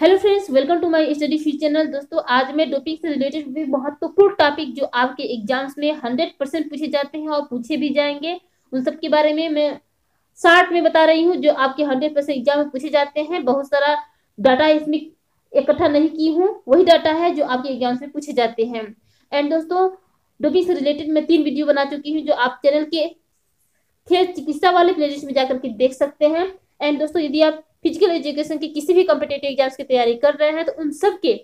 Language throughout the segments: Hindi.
hello friends welcome to my study fuse channel दोस्तों आज मैं डोपिंग से रिलेटेड भी बहुत महत्वपूर्ण टॉपिक जो आपके एग्जाम्स में हंड्रेड परसेंट पूछे जाते हैं और पूछे भी जाएंगे उन सब के बारे में मैं शार्ट में बता रही हूँ जो आपके हंड्रेड परसेंट एग्जाम में पूछे जाते हैं बहुत सारा डाटा इसमें इकट्ठा नहीं की हूँ वही डाटा है जो आपके एग्जाम्स में पूछे जाते हैं एंड दोस्तों डोपिंग से रिलेटेड मैं तीन वीडियो बना चुकी हूँ जो आप चैनल के खेल चिकित्सा वाले प्लेलिस्ट में जाकर के देख सकते हैं एंड दोस्तों यदि आप फिजिकल एजुकेशन के किसी भी कॉम्पिटेटिव एग्जाम्स की तैयारी कर रहे हैं तो उन सब के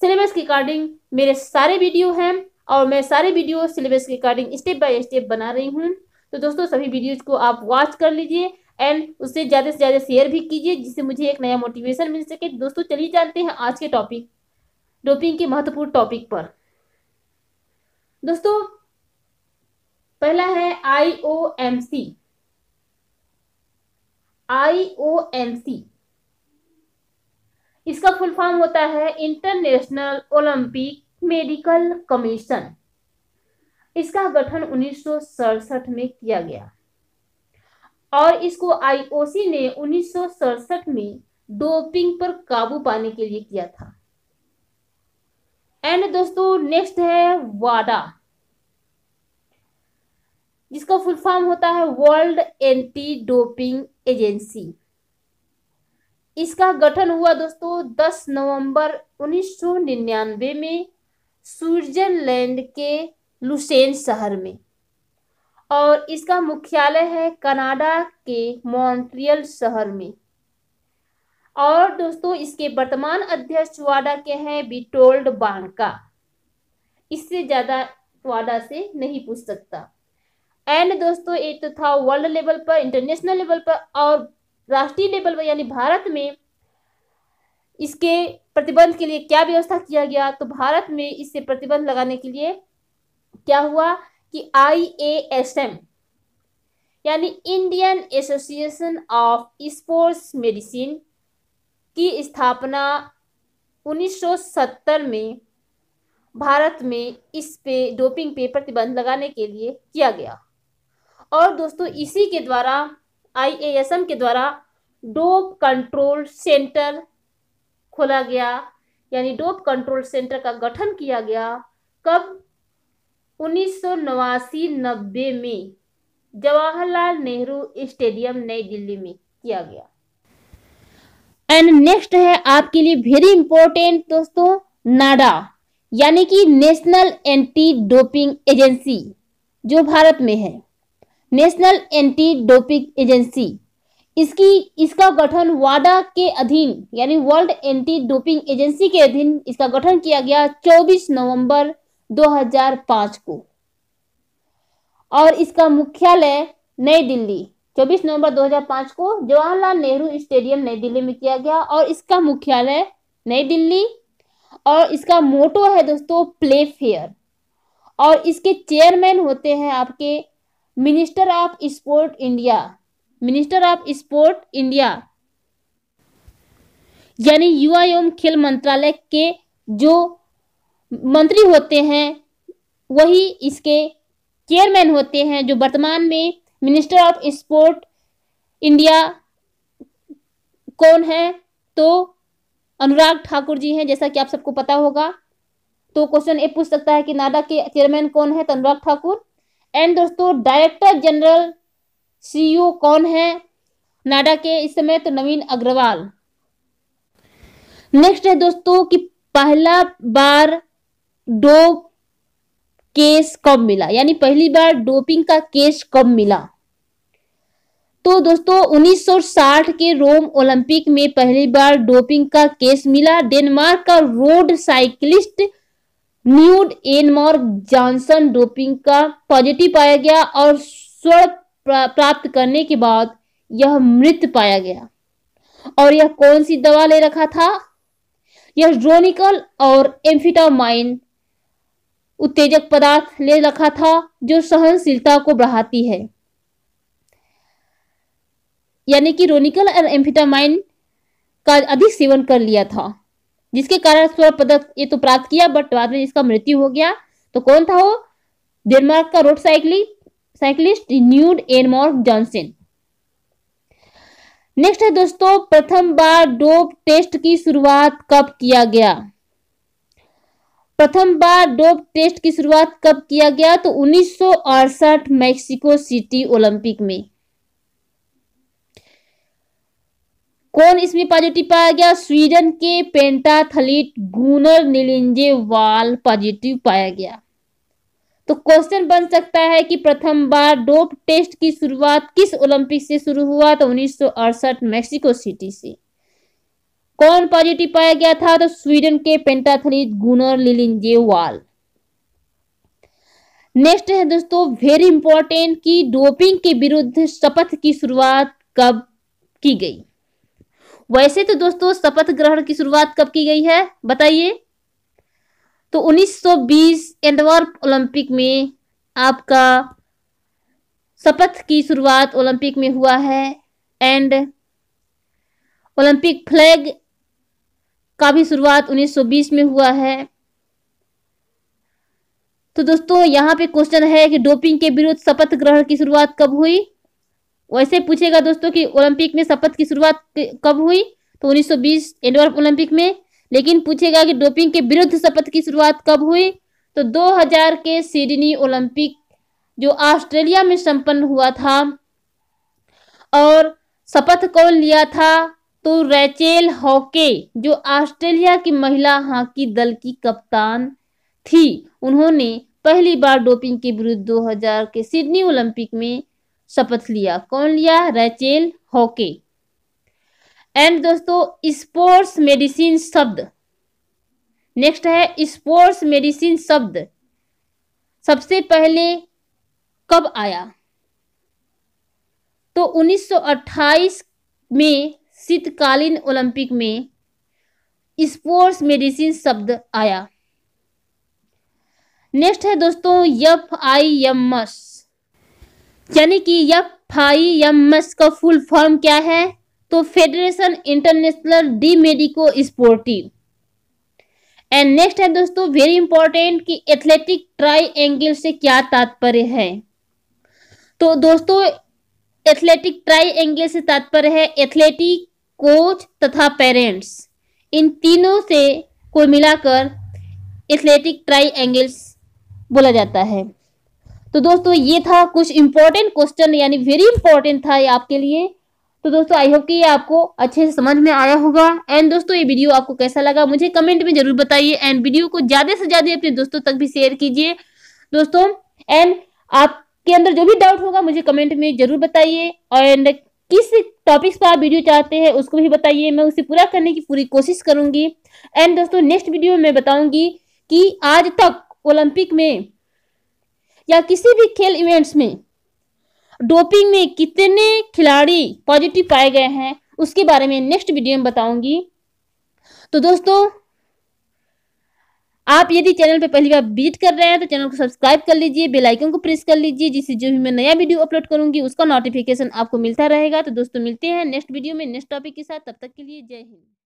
सिलेबस के अकॉर्डिंग मेरे सारे वीडियो हैं और मैं सारे वीडियो सिलेबस के अकॉर्डिंग स्टेप बाय स्टेप बना रही हूँ तो दोस्तों सभी वीडियोज को आप वॉच कर लीजिए एंड उससे ज़्यादा से ज़्यादा शेयर भी कीजिए जिससे मुझे एक नया मोटिवेशन मिल सके दोस्तों चलिए जानते हैं आज के टॉपिक डोपिंग के महत्वपूर्ण टॉपिक पर दोस्तों पहला है आई ओ एम सी आई ओ एन सी इसका फुल फॉर्म होता है इंटरनेशनल ओलंपिक मेडिकल कमीशन इसका गठन उन्नीस में किया गया और इसको आईओसी ने उन्नीस में डोपिंग पर काबू पाने के लिए किया था एंड दोस्तों नेक्स्ट है वाडा जिसका फुल फॉर्म होता है वर्ल्ड एंटी डोपिंग एजेंसी इसका गठन हुआ दोस्तों 10 नवंबर 1999 में स्विट्जरलैंड के लुसेन शहर में और इसका मुख्यालय है कनाडा के मॉन्ट्रियल शहर में और दोस्तों इसके वर्तमान अध्यक्ष वाडा के हैं बिटोल्ड बांका इससे ज़्यादा वाडा से नहीं पूछ सकता एंड दोस्तों एक तो था वर्ल्ड लेवल पर इंटरनेशनल लेवल पर और राष्ट्रीय लेवल पर यानी भारत में इसके प्रतिबंध के लिए क्या व्यवस्था किया गया तो भारत में इससे प्रतिबंध लगाने के लिए क्या हुआ कि आईएएसएम यानी Indian association of sports medicine की स्थापना 1970 में भारत में इस पे डोपिंग पे प्रतिबंध लगाने के लिए किया गया और दोस्तों इसी के द्वारा आई के द्वारा डोप कंट्रोल सेंटर खोला गया यानी डोप कंट्रोल सेंटर का गठन किया गया कब उन्नीस सौ नवासी नब्बे में जवाहरलाल नेहरू स्टेडियम नई दिल्ली में किया गया एंड नेक्स्ट है आपके लिए वेरी इंपॉर्टेंट दोस्तों नाडा यानी कि नेशनल एंटी डोपिंग एजेंसी जो भारत में है नेशनल एंटी डोपिंग एजेंसी इसकी इसका गठन वाडा के अधीन यानी वर्ल्ड एंटी डोपिंग एजेंसी के अधीन इसका गठन किया गया 24 नवंबर 2005 को और इसका मुख्यालय नई दिल्ली 24 नवंबर 2005 को जवाहरलाल नेहरू स्टेडियम नई दिल्ली में किया गया और इसका मुख्यालय नई दिल्ली और इसका मोटो है दोस्तों प्ले फेयर और इसके चेयरमैन होते हैं आपके minister of sport India minister of sport India यानी युवा एवं खेल मंत्रालय के जो मंत्री होते हैं वही इसके चेयरमैन होते हैं जो वर्तमान में मिनिस्टर ऑफ स्पोर्ट इंडिया कौन है तो अनुराग ठाकुर जी हैं जैसा कि आप सबको पता होगा तो क्वेश्चन ये पूछ सकता है कि नाडा के चेयरमैन कौन है तो अनुराग ठाकुर एंड दोस्तों डायरेक्टर जनरल सीईओ कौन है नाडा के इस समय तो नवीन अग्रवाल नेक्स्ट है दोस्तों कि पहला बार डो केस कब मिला यानी पहली बार डोपिंग का केस कब मिला तो दोस्तों 1960 के रोम ओलंपिक में पहली बार डोपिंग का केस मिला डेनमार्क का road cyclist Knud Enemark Johnson doping का पॉजिटिव पाया गया और स्वर्ण प्राप्त करने के बाद यह मृत पाया गया और यह कौन सी दवा ले रखा था यह ड्रोनिकल और एम्फिटामाइन उत्तेजक पदार्थ ले रखा था जो सहनशीलता को बढ़ाती है यानी कि रोनिकल और एम्फिटामाइन का अधिक सेवन कर लिया था जिसके कारण स्वर्ण पदक ये तो प्राप्त किया बट बाद में इसका मृत्यु हो गया तो कौन था वो डेनमार्क का रोड साइकिली cyclist Knud Enemark Johnson next है दोस्तों प्रथम बार डोप टेस्ट की शुरुआत कब किया गया प्रथम बार डोप टेस्ट की शुरुआत कब किया गया तो उन्नीस मैक्सिको सिटी ओलंपिक में कौन इसमें पॉजिटिव पाया गया स्वीडन के पेंटाथलीट गुनर निलिंजे वाल पॉजिटिव पाया गया तो क्वेश्चन बन सकता है कि प्रथम बार डोप टेस्ट की शुरुआत किस ओलंपिक से शुरू हुआ तो उन्नीस मेक्सिको सिटी से कौन पॉजिटिव पाया गया था तो स्वीडन के पेंटाथलीट गुनर लिलिंजे वाल नेक्स्ट है दोस्तों वेरी इंपॉर्टेंट कि डोपिंग के विरुद्ध शपथ की शुरुआत कब की गई वैसे तो दोस्तों शपथ ग्रहण की शुरुआत कब की गई है बताइए तो 1920 एंडवर्प ओलंपिक में आपका शपथ की शुरुआत ओलंपिक में हुआ है एंड ओलंपिक फ्लैग का भी शुरुआत 1920 में हुआ है तो दोस्तों यहाँ पे क्वेश्चन है कि डोपिंग के विरुद्ध शपथ ग्रहण की शुरुआत कब हुई वैसे पूछेगा दोस्तों कि ओलंपिक में शपथ की शुरुआत कब हुई तो 1920 एडवर्फ ओलंपिक में लेकिन पूछेगा कि डोपिंग के विरुद्ध शपथ की शुरुआत कब हुई तो 2000 के सिडनी ओलंपिक जो ऑस्ट्रेलिया में संपन्न हुआ था और शपथ कौन लिया था तो रैचेल हॉके जो ऑस्ट्रेलिया की महिला हॉकी दल की कप्तान थी उन्होंने पहली बार डोपिंग के विरुद्ध 2000 के सिडनी ओलंपिक में शपथ लिया कौन लिया रैचेल होके एंड दोस्तों स्पोर्ट्स मेडिसिन शब्द नेक्स्ट है स्पोर्ट्स मेडिसिन शब्द सबसे पहले कब आया तो 1928 में शीतकालीन ओलंपिक में स्पोर्ट्स मेडिसिन शब्द आया नेक्स्ट है दोस्तों एफ आई एम एस यानी कि आई एम एस का फुल फॉर्म क्या है तो federation international de medico sportive and next है दोस्तों वेरी इंपॉर्टेंट कि एथलेटिक ट्राई एंगल से क्या तात्पर्य है तो दोस्तों एथलेटिक ट्राई एंगल से तात्पर्य है एथलेटिक कोच तथा पेरेंट्स इन तीनों से को मिलाकर एथलेटिक ट्राई एंगल्स बोला जाता है तो दोस्तों ये था कुछ इंपॉर्टेंट क्वेश्चन यानी वेरी इंपॉर्टेंट था ये आपके लिए तो दोस्तों आई होप कि ये आपको अच्छे से समझ में आया होगा एंड दोस्तों ये वीडियो आपको कैसा लगा मुझे कमेंट में जरूर बताइए एंड वीडियो को ज्यादा से ज्यादा अपने दोस्तों तक भी शेयर कीजिए दोस्तों एंड आपके अंदर जो भी डाउट होगा मुझे कमेंट में जरूर बताइए एंड किस टॉपिक्स पर आप वीडियो चाहते हैं उसको भी बताइए मैं उसे पूरा करने की पूरी कोशिश करूंगी एंड दोस्तों नेक्स्ट वीडियो में बताऊंगी कि आज तक ओलंपिक में या किसी भी खेल इवेंट्स में डोपिंग में कितने खिलाड़ी पॉजिटिव पाए गए हैं उसके बारे में नेक्स्ट वीडियो में बताऊंगी तो दोस्तों आप यदि चैनल पर पहली बार विजिट कर रहे हैं तो चैनल को सब्सक्राइब कर लीजिए बेल आइकन को प्रेस कर लीजिए जिससे जो भी मैं नया वीडियो अपलोड करूंगी उसका नोटिफिकेशन आपको मिलता रहेगा तो दोस्तों मिलते हैं नेक्स्ट वीडियो में नेक्स्ट टॉपिक के साथ तब तक के लिए जय हिंद